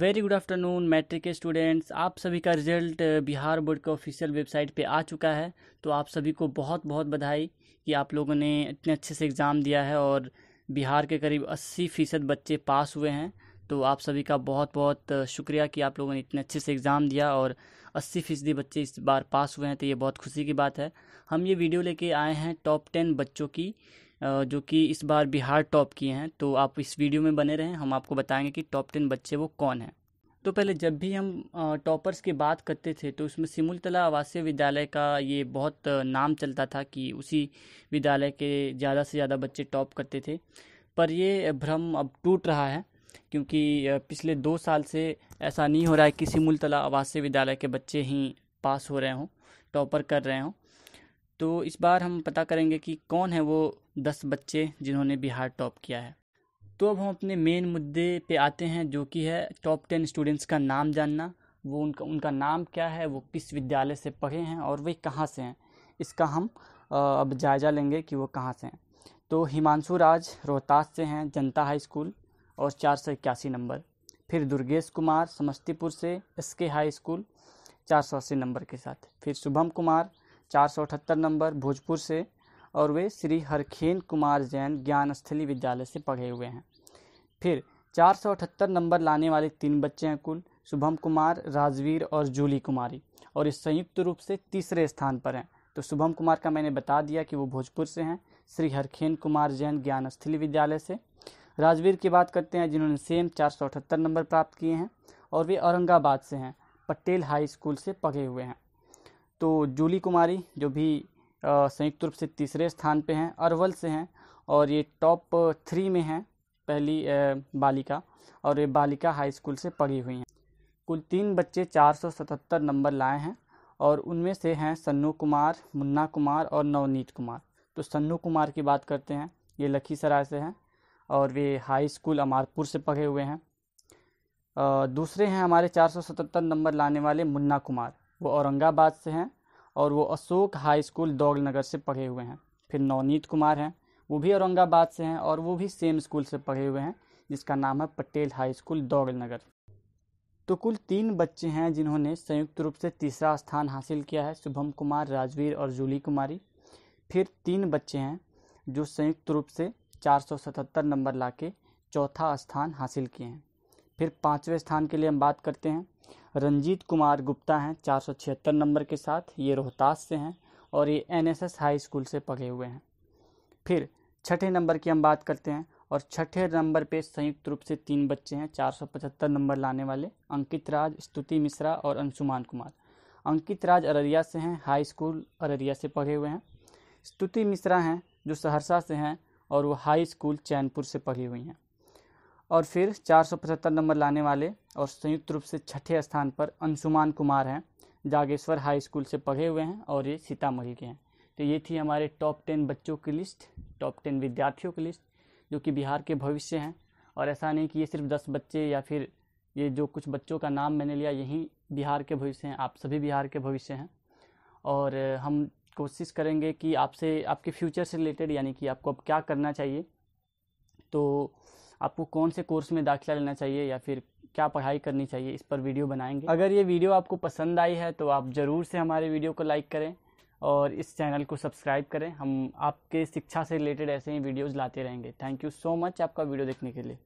very good afternoon matric के students आप सभी का रिजल्ट uh, बिहार बोर्ड के ऑफिशियल वेबसाइट पे आ चुका है तो आप सभी को बहुत बहुत बधाई कि आप लोगों ने इतने अच्छे से एग्ज़ाम दिया है और बिहार के करीब अस्सी फ़ीसद बच्चे पास हुए हैं तो आप सभी का बहुत बहुत uh, शुक्रिया कि आप लोगों ने इतने अच्छे से एग्ज़ाम दिया और अस्सी फ़ीसदी बच्चे इस बार पास हुए हैं तो ये बहुत खुशी की बात है हम ये वीडियो लेके आए हैं टॉप टेन बच्चों की जो कि इस बार बिहार टॉप किए हैं तो आप इस वीडियो में बने रहें हम आपको बताएंगे कि टॉप टेन बच्चे वो कौन हैं तो पहले जब भी हम टॉपर्स की बात करते थे तो उसमें सिमुलतला आवासीय विद्यालय का ये बहुत नाम चलता था कि उसी विद्यालय के ज़्यादा से ज़्यादा बच्चे टॉप करते थे पर ये भ्रम अब टूट रहा है क्योंकि पिछले दो साल से ऐसा नहीं हो रहा है कि सिमुलतला आवासीय विद्यालय के बच्चे ही पास हो रहे हों टॉपर कर रहे हों तो इस बार हम पता करेंगे कि कौन है वो दस बच्चे जिन्होंने बिहार टॉप किया है तो अब हम अपने मेन मुद्दे पे आते हैं जो कि है टॉप टेन स्टूडेंट्स का नाम जानना वो उनका उनका नाम क्या है वो किस विद्यालय से पढ़े हैं और वे कहाँ से हैं इसका हम अब जायज़ा लेंगे कि वो कहाँ से हैं तो हिमांशु राज रोहतास से हैं जनता हाई स्कूल और चार सौ इक्यासी नंबर फिर दुर्गेश कुमार समस्तीपुर से एस के हाई स्कूल चार सौ अस्सी नंबर के साथ फिर शुभम कुमार चार नंबर भोजपुर से और वे श्री हरखेन कुमार जैन ज्ञानस्थली विद्यालय से पढ़े हुए हैं फिर चार नंबर लाने वाले तीन बच्चे हैं कुल शुभम कुमार राजवीर और जूली कुमारी और इस संयुक्त रूप से तीसरे स्थान पर हैं तो शुभम कुमार का मैंने बता दिया कि वो भोजपुर से हैं श्री हरखेन कुमार जैन ज्ञानस्थली विद्यालय से राजवीर की बात करते हैं जिन्होंने सेम चार नंबर प्राप्त किए हैं और वे औरंगाबाद से हैं पटेल हाई स्कूल से पढ़े हुए हैं तो जूली कुमारी जो भी संयुक्त रूप से तीसरे स्थान पे हैं अरवल से हैं और ये टॉप थ्री में हैं पहली बालिका और ये बालिका हाई स्कूल से पढ़ी हुई हैं कुल तीन बच्चे 477 नंबर लाए हैं और उनमें से हैं सन्नू कुमार मुन्ना कुमार और नवनीत कुमार तो सन्नू कुमार की बात करते हैं ये लखीसराय से हैं और वे हाई स्कूल अमारपुर से पढ़े हुए हैं दूसरे हैं हमारे 477 नंबर लाने वाले मुन्ना कुमार वो औरंगाबाद से हैं और वो अशोक हाई स्कूल दौल नगर से पढ़े हुए हैं फिर नवनीत कुमार हैं वो भी औरंगाबाद से हैं और वो भी सेम स्कूल से पढ़े हुए हैं जिसका नाम है पटेल हाई स्कूल दौल नगर तो कुल तीन बच्चे हैं जिन्होंने संयुक्त रूप से तीसरा स्थान हासिल किया है शुभम कुमार राजवीर और जूली कुमारी फिर तीन बच्चे हैं जो संयुक्त रूप से 477 नंबर ला चौथा स्थान हासिल किए हैं फिर पाँचवें स्थान के लिए हम बात करते हैं रंजीत कुमार गुप्ता हैं चार नंबर के साथ ये रोहतास से हैं और ये एस हाई स्कूल से पढ़े हुए हैं फिर छठे नंबर की हम बात करते हैं और छठे नंबर पे संयुक्त रूप से तीन बच्चे हैं चार नंबर लाने वाले अंकित राज स्तुति मिश्रा और अंशुमान कुमार अंकित राज अररिया से हैं हाई स्कूल अररिया से पढ़े हुए हैं स्तुति मिश्रा हैं जो सहरसा से हैं और वो हाई स्कूल चैनपुर से पढ़ी हुई हैं और फिर चार नंबर लाने वाले और संयुक्त रूप से छठे स्थान पर अंशुमान कुमार हैं जागेश्वर हाई स्कूल से पढ़े हुए हैं और ये सीतामढ़ी के हैं तो ये थी हमारे टॉप टेन बच्चों की लिस्ट टॉप टेन विद्यार्थियों की लिस्ट जो कि बिहार के भविष्य हैं और ऐसा नहीं कि ये सिर्फ दस बच्चे या फिर ये जो कुछ बच्चों का नाम मैंने लिया यही बिहार के भविष्य हैं आप सभी बिहार के भविष्य हैं और हम कोशिश करेंगे कि आपसे आपके फ्यूचर से रिलेटेड यानी कि आपको अब क्या करना चाहिए तो आपको कौन से कोर्स में दाखिला लेना चाहिए या फिर क्या पढ़ाई करनी चाहिए इस पर वीडियो बनाएंगे अगर ये वीडियो आपको पसंद आई है तो आप ज़रूर से हमारे वीडियो को लाइक करें और इस चैनल को सब्सक्राइब करें हम आपके शिक्षा से रिलेटेड ऐसे ही वीडियोज़ लाते रहेंगे थैंक यू सो मच आपका वीडियो देखने के लिए